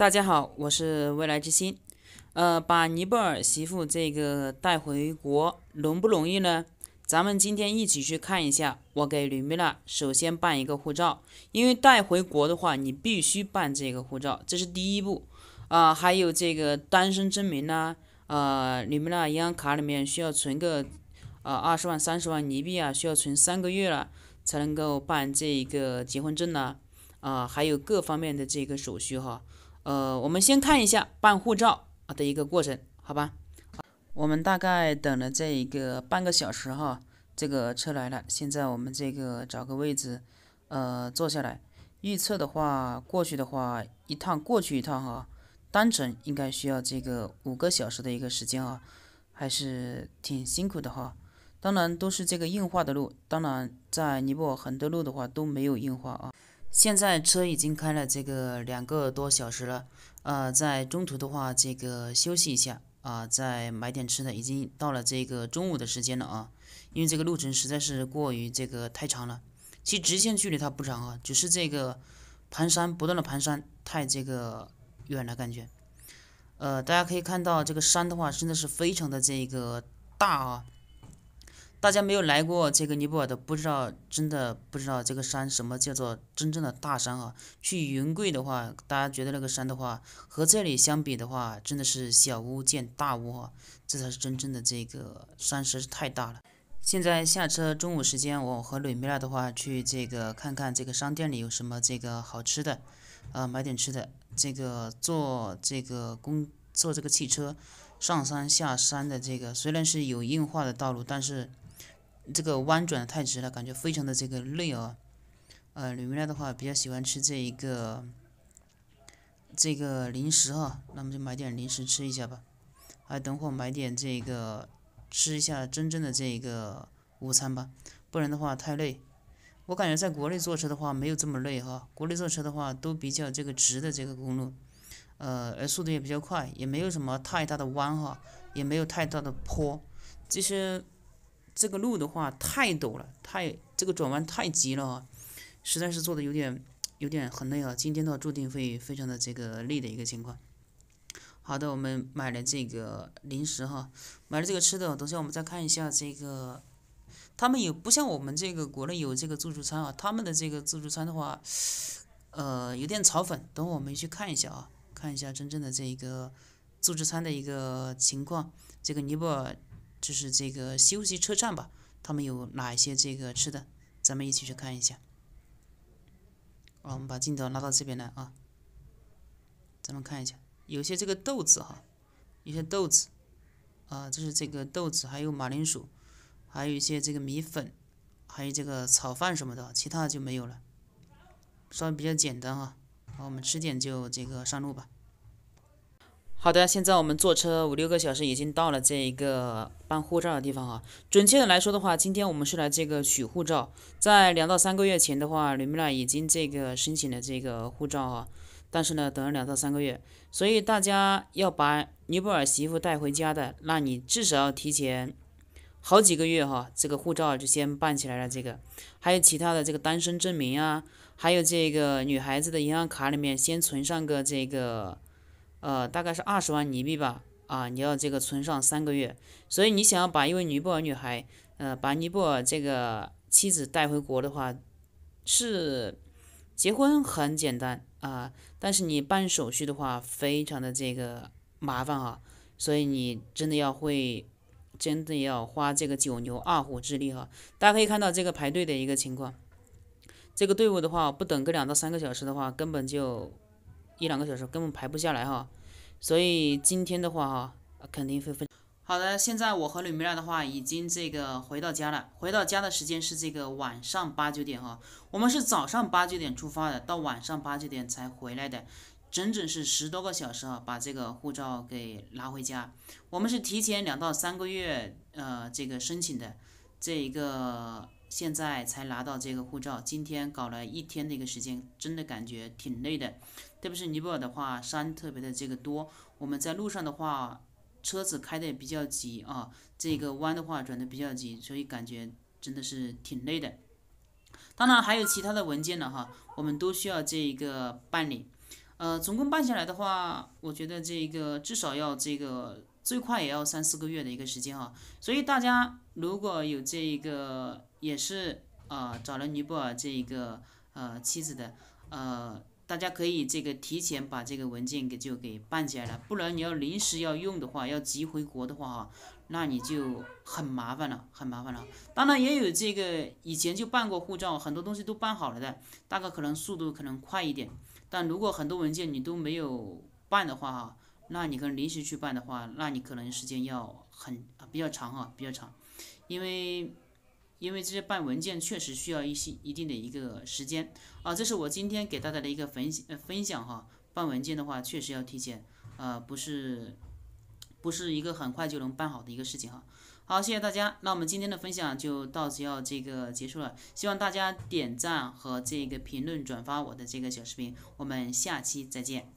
大家好，我是未来之星。呃，把尼泊尔媳妇这个带回国容不容易呢？咱们今天一起去看一下。我给吕米娜首先办一个护照，因为带回国的话，你必须办这个护照，这是第一步。啊，还有这个单身证明呢，呃，吕米娜银行卡里面需要存个呃二十万、三十万尼币啊，需要存三个月了才能够办这一个结婚证呢。啊，还有各方面的这个手续哈。呃，我们先看一下办护照的一个过程，好吧？我们大概等了这一个半个小时哈，这个车来了，现在我们这个找个位置，呃，坐下来。预测的话，过去的话，一趟过去一趟哈，单程应该需要这个五个小时的一个时间啊，还是挺辛苦的哈。当然都是这个硬化的路，当然在尼泊尔很多路的话都没有硬化啊。现在车已经开了这个两个多小时了，呃，在中途的话，这个休息一下啊，再买点吃的。已经到了这个中午的时间了啊，因为这个路程实在是过于这个太长了。其实直线距离它不长啊，只是这个盘山不断的盘山太这个远了感觉。呃，大家可以看到这个山的话，真的是非常的这个大啊。大家没有来过这个尼泊尔的，不知道真的不知道这个山什么叫做真正的大山啊！去云贵的话，大家觉得那个山的话，和这里相比的话，真的是小巫见大巫啊！这才是真正的这个山，实在是太大了。现在下车，中午时间，我和蕾米拉的话去这个看看这个商店里有什么这个好吃的，呃，买点吃的。这个坐这个公坐这个汽车上山下山的这个虽然是有硬化的道路，但是这个弯转太直了，感觉非常的这个累哦。呃，李明来的话比较喜欢吃这一个这个零食哈，那么就买点零食吃一下吧。还等会买点这个吃一下真正的这个午餐吧，不然的话太累。我感觉在国内坐车的话没有这么累哈，国内坐车的话都比较这个直的这个公路，呃，而速度也比较快，也没有什么太大的弯哈，也没有太大的坡，其实这个路的话太陡了，太这个转弯太急了，实在是坐的有点有点很累啊。今天的话注定会非常的这个累的一个情况。好的，我们买了这个零食哈，买了这个吃的。等下我们再看一下这个，他们有不像我们这个国内有这个自助餐啊，他们的这个自助餐的话，呃，有点炒粉。等我们去看一下啊，看一下真正的这个自助餐的一个情况，这个尼泊尔。这是这个休息车站吧？他们有哪一些这个吃的？咱们一起去看一下。我们把镜头拉到这边来啊。咱们看一下，有些这个豆子哈，一些豆子，啊，这是这个豆子，还有马铃薯，还有一些这个米粉，还有这个炒饭什么的，其他的就没有了，稍微比较简单哈。好，我们吃点就这个上路吧。好的，现在我们坐车五六个小时，已经到了这一个办护照的地方哈。准确的来说的话，今天我们是来这个取护照。在两到三个月前的话，吕米拉已经这个申请了这个护照啊，但是呢，等了两到三个月。所以大家要把尼泊尔媳妇带回家的，那你至少要提前好几个月哈，这个护照就先办起来了。这个还有其他的这个单身证明啊，还有这个女孩子的银行卡里面先存上个这个。呃，大概是二十万尼币吧，啊，你要这个存上三个月，所以你想要把一位尼泊尔女孩，呃，把尼泊尔这个妻子带回国的话，是结婚很简单啊，但是你办手续的话非常的这个麻烦啊，所以你真的要会，真的要花这个九牛二虎之力哈。大家可以看到这个排队的一个情况，这个队伍的话，不等个两到三个小时的话，根本就。一两个小时根本排不下来哈，所以今天的话哈肯定会分。好的，现在我和吕明亮的话已经这个回到家了，回到家的时间是这个晚上八九点哈，我们是早上八九点出发的，到晚上八九点才回来的，整整是十多个小时啊，把这个护照给拿回家。我们是提前两到三个月呃这个申请的这一个。现在才拿到这个护照，今天搞了一天的一个时间，真的感觉挺累的。特别是尼泊尔的话，山特别的这个多，我们在路上的话，车子开的比较急啊，这个弯的话转的比较急，所以感觉真的是挺累的。当然还有其他的文件了哈，我们都需要这一个办理，呃，总共办下来的话，我觉得这个至少要这个最快也要三四个月的一个时间哈。所以大家如果有这一个，也是啊，找了尼泊尔这一个呃妻子的呃，大家可以这个提前把这个文件给就给办起来了，不然你要临时要用的话，要急回国的话哈，那你就很麻烦了，很麻烦了。当然也有这个以前就办过护照，很多东西都办好了的，大概可能速度可能快一点。但如果很多文件你都没有办的话哈，那你可能临时去办的话，那你可能时间要很比较长啊，比较长，因为。因为这些办文件确实需要一些一定的一个时间啊，这是我今天给大家的一个分享分享哈。办文件的话，确实要提前，呃，不是不是一个很快就能办好的一个事情哈。好，谢谢大家，那我们今天的分享就到此要这个结束了，希望大家点赞和这个评论转发我的这个小视频，我们下期再见。